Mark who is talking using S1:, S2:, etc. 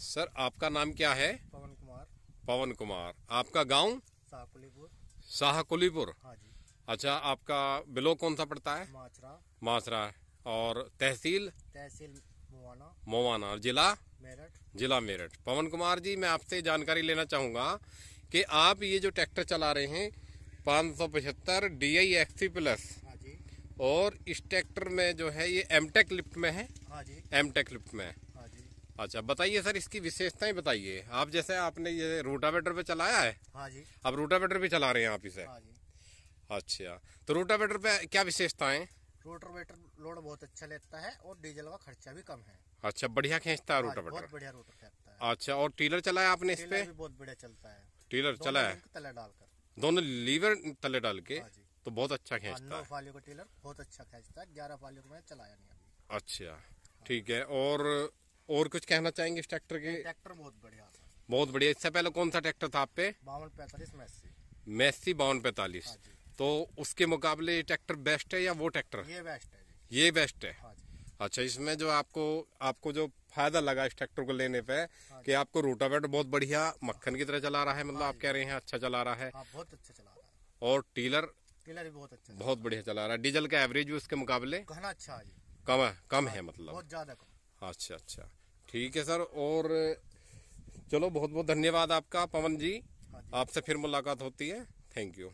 S1: sir आपका नाम क्या है पवन कुमार पवन कुमार आपका गांव
S2: शाहकुलीपुर शाहकुलीपुर हाँ जी
S1: अच्छा आपका बिलो कौन सा पड़ता है माचरा माचरा और तहसील
S2: तहसील मोवाना
S1: मोवाना और जिला मेरठ जिला मेरठ पवन कुमार जी मैं आपसे जानकारी लेना चाहूँगा कि आप ये जो ट्रैक्टर चला रहे हैं पाँच सौ पचहत्तर D I X C plus और इस ट्रैक्टर में जो है ये एमटेक लिफ्ट में है हाँ जी एमटेक लिफ्ट में है अच्छा बताइए सर इसकी विशेषताएं बताइए आप जैसे आपने ये रोटावेटर पे चलाया है हाँ जी अब रोटावेटर भी चला रहे हैं आप इसे हाँ जी अच्छा तो रोटावेटर पे क्या विशेषताएं
S2: रोटावेटर लोड बहुत अच्छा लेता है और डीजल का खर्चा भी कम है
S1: अच्छा बढ़िया खींचता है हाँ रोटावेटर बहुत बढ़िया रोटर खेचता है अच्छा और टीलर चलाया आपने इस पे
S2: बहुत बढ़िया चलता है टीलर चला है तले
S1: डालकर दोनों लीवर तले डाल के हाँ तो बहुत अच्छा हाँ, खींचता
S2: है टीलर बहुत अच्छा खींचता है ग्यारह फालियों को मैंने चलाया नहीं
S1: अच्छा ठीक है और और कुछ कहना चाहेंगे इस ट्रैक्टर के ट्रैक्टर बहुत बढ़िया था बहुत बढ़िया इससे पहले कौन सा ट्रैक्टर था आप पे बावन पैतालीस मैसी मैसी बावन पैतालीस हाँ तो उसके मुकाबले ये ट्रैक्टर बेस्ट है या वो ट्रैक्टर ये बेस्ट है ये बेस्ट है हाँ अच्छा इसमें जो आपको आपको जो फायदा लगा इस ट्रैक्टर को लेने पे हाँ कि आपको रोटावेटर बहुत बढ़िया मक्खन की तरह चला रहा है मतलब आप कह रहे हैं अच्छा चला रहा है
S2: बहुत अच्छा चला रहा है और टीलर टीलर भी बहुत अच्छा बहुत
S1: बढ़िया चला रहा है डीजल का एवरेज भी उसके मुकाबले कहना अच्छा कम है कम है मतलब बहुत ज्यादा अच्छा अच्छा ठीक है सर और चलो बहुत बहुत धन्यवाद आपका पवन हाँ जी आपसे फिर मुलाकात होती है थैंक यू